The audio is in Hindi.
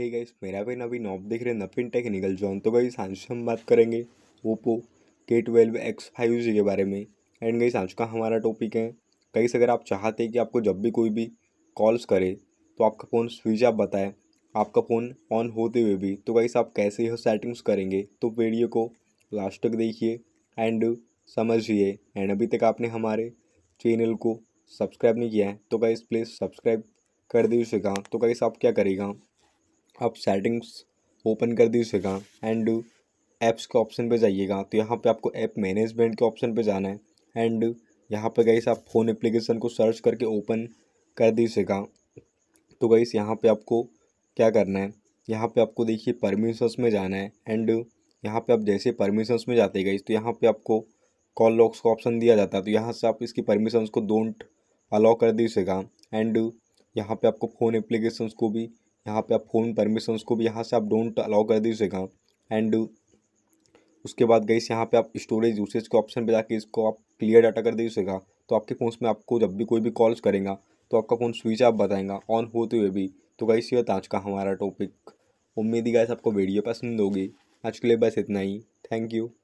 हे hey गाइस मेरा भी अभी नॉब देख रहे नफिन टेक निकल जॉन तो गाइस आज हम बात करेंगे ओप्पो के ट्वेल्व एक्स फाइव जी के बारे में एंड गाइस आज का हमारा टॉपिक है गाइस अगर आप चाहते हैं कि आपको जब भी कोई भी कॉल्स करे तो आपका फ़ोन स्विच आप बताए आपका फ़ोन ऑन होते हुए भी तो गाइस आप कैसे यह सेटिंग्स करेंगे तो वीडियो को लास्ट तक देखिए एंड समझिए एंड अभी तक आपने हमारे चैनल को सब्सक्राइब नहीं किया है तो गाइस प्लीज़ सब्सक्राइब कर दीजिएगा तो गाइस आप क्या करेगा आप सेटिंग्स ओपन कर दीजिएगा एंड ऐप्स के ऑप्शन पे जाइएगा तो यहाँ पे आपको ऐप मैनेजमेंट के ऑप्शन पे जाना है एंड यहाँ पे गई आप फ़ोन एप्लीकेशन को सर्च करके ओपन कर दीजिएगा तो गई यहाँ पे आपको क्या करना है यहाँ पे आपको देखिए परमिशंस में जाना है एंड यहाँ पे आप जैसे परमिशंस में जाते गई तो यहाँ पे आपको कॉल लॉक्स का ऑप्शन दिया जाता है तो यहाँ से आप इसकी परमिशंस को डोंट अलाउ कर दीजिएगा एंड यहाँ पे आपको फ़ोन एप्लीकेशंस को भी यहाँ पे आप फ़ोन परमिशंस को भी यहाँ से आप डोंट अलाउ कर दीजिएगा एंड उसके बाद गई से यहाँ पे आप स्टोरेज यूसेज के ऑप्शन पे जाके इसको आप क्लियर डाटा कर दीजिएगा तो आपके फ़ोन में आपको जब भी कोई भी कॉल्स करेगा तो आपका फ़ोन स्विच आप बताएगा ऑन होते हुए भी तो गई से आज का हमारा टॉपिक उम्मीद ही गैस आपको वीडियो पसंद होगी आज के लिए बस इतना ही थैंक यू